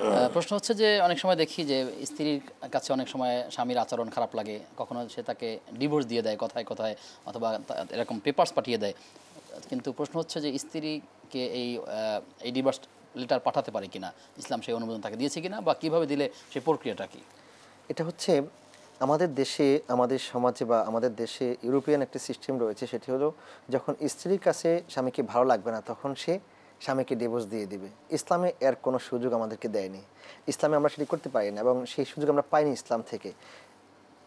হ্যাঁ। প্রশ্ন হচ্ছে যে অনেক সময় দেখি যে স্ত্রীর কাছে অনেক সময় স্বামীর আচরণ খারাপ লাগে কখনো সে তাকে ডিভোর্স দিয়ে দেয় কথায় কথায় অথবা এরকম পেপার্স পাঠিয়ে দেয় কিন্তু প্রশ্ন হচ্ছে যে স্ত্রীকে এই এই ডিভোর্স লেটার পাঠাতে পারে কিনা ইসলাম সেই অনুমোদন তাকে দিয়েছে কিনা বা কিভাবে দিলে সেই প্রক্রিয়াটা কি এটা হচ্ছে আমাদের দেশে আমাদের সমাজে বা আমাদের দেশে ইউরোপিয়ান একটা সিস্টেম রয়েছে সেটি হলো যখন স্ত্রীর কাছে স্বামীকে ভালো লাগবে না তখন সে স্বামীকে ডিভোর্স দিয়ে দিবে ইসলামে এর কোনো সুযোগ আমাদেরকে দেয়নি ইসলামে আমরা সেটি করতে পারি না এবং সেই সুযোগ আমরা পাইনি ইসলাম থেকে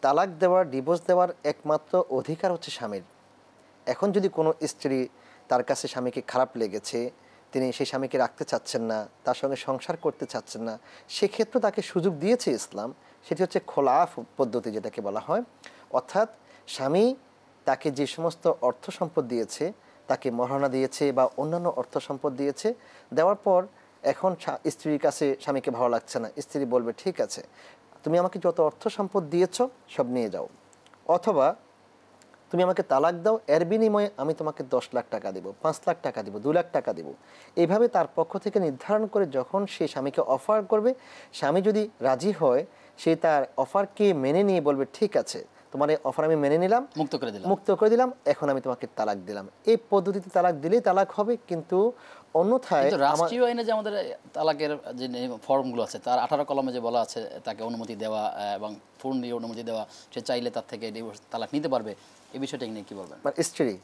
তালাক দেওয়ার ডিভোর্স দেওয়ার একমাত্র অধিকার হচ্ছে স্বামীর এখন যদি কোনো স্ত্রী তার কাছে স্বামীকে খারাপ লেগেছে তিনি সেই স্বামীকে রাখতে চাচ্ছেন না তার সঙ্গে সংসার করতে চাচ্ছেন না সেক্ষেত্রে তাকে সুযোগ দিয়েছে ইসলাম সেটি হচ্ছে খোলাফ পদ্ধতি যেটাকে বলা হয় অর্থাৎ স্বামী তাকে যে সমস্ত অর্থ সম্পদ দিয়েছে তাকে মহানা দিয়েছে বা অন্যান্য অর্থ সম্পদ দিয়েছে দেওয়ার পর এখন স্ত্রীর কাছে স্বামীকে ভালো লাগছে না স্ত্রী বলবে ঠিক আছে তুমি আমাকে যত অর্থ সম্পদ দিয়েছ সব নিয়ে যাও অথবা তুমি আমাকে তালাক দাও এর বিনিময়ে আমি তোমাকে দশ লাখ টাকা দেবো পাঁচ লাখ টাকা দেবো দু লাখ টাকা দেবো এইভাবে তার পক্ষ থেকে নির্ধারণ করে যখন সে স্বামীকে অফার করবে স্বামী যদি রাজি হয় সে তার অফারকে মেনে নিয়ে বলবে ঠিক আছে তোমার এই অফার আমি মেনে নিলাম মুক্ত করে দিলাম মুক্ত করে দিলাম এখন আমি তোমাকে তালাক দিলাম এই পদ্ধতিতে তালাক দিলেই তালাক হবে কিন্তু অন্যথায় রাষ্ট্রীয় আইনে যে আমাদের তালাকের যে ফর্মগুলো আছে তার আঠারো কলমে যে বলা আছে তাকে অনুমতি দেওয়া এবং দিয়ে অনুমতি দেওয়া সে চাইলে তার থেকে তালাক নিতে পারবে এই বিষয়টা নিয়ে কি বলবেন মানে স্ত্রী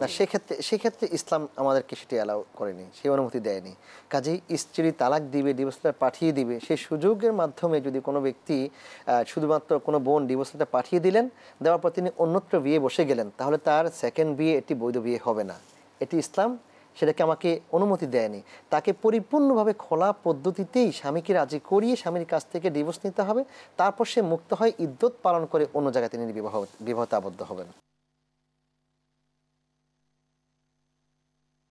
না সেক্ষেত্রে সেক্ষেত্রে ইসলাম আমাদেরকে সেটি অ্যালাউ করেনি সেই অনুমতি দেয়নি কাজেই স্ত্রী তালাক দিবে ডিভোর্স লেটার পাঠিয়ে দিবে সেই সুযোগের মাধ্যমে যদি কোনো ব্যক্তি শুধুমাত্র কোনো বোন ডিভোর্স লেটার পাঠিয়ে দিলেন দেওয়ার পর তিনি অন্যত্র বিয়ে বসে গেলেন তাহলে তার সেকেন্ড বিয়ে এটি বৈধ বিয়ে হবে না এটি ইসলাম সেটাকে আমাকে অনুমতি দেয়নি তাকে পরিপূর্ণভাবে খোলা পদ্ধতিতেই স্বামীকে রাজি করিয়ে স্বামীর কাছ থেকে ডিভোর্স নিতে হবে তারপর সে মুক্ত হয় ইদ্যত পালন করে অন্য জায়গায় তিনি বিবাহ বিবাহতে আবদ্ধ হবেন